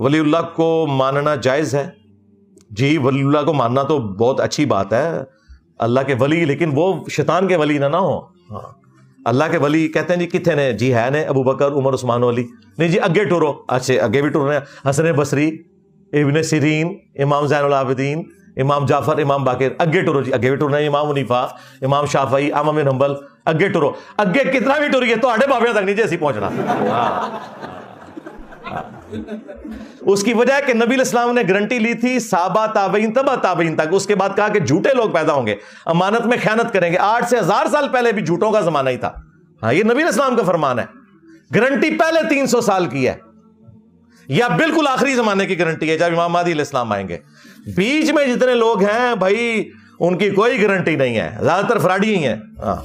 वलीउल्लाह को मानना जायज़ है जी वलीउल्लाह को मानना तो बहुत अच्छी बात है अल्लाह के वली लेकिन वो शैतान के वली ना ना हो हाँ अल्लाह के वली कहते हैं जी कितने ने जी है ने अबू बकर उमर उस्मान वली नहीं जी अगे टुरो अच्छे अगे भी टुरने हसन बसरी इबन सरीन इमाम जैनदीन इमाम जाफर इमाम बाकिर अगे टुरो जी अगे भी टुरना इमाम मुनीफा इमाम शाफई आमाम हम्बल अगे टुरो अगे कितना भी टुरिए तो आडे तक नहीं जी असी पहुंचना हाँ उसकी वजह कि नबी इस्लाम ने गारंटी ली थी साबा ताबईन तबा ताबईन तक उसके बाद कहा कि झूठे लोग पैदा होंगे अमानत में ख्यानत करेंगे आठ से हजार साल पहले भी झूठों का जमाना ही था हाँ ये नबी इस्लाम का फरमान है गारंटी पहले तीन सौ साल की है या बिल्कुल आखिरी जमाने की गारंटी है जब इमाम इस्लाम आएंगे बीच में जितने लोग हैं भाई उनकी कोई गारंटी नहीं है ज्यादातर फ्राडी ही है हाँ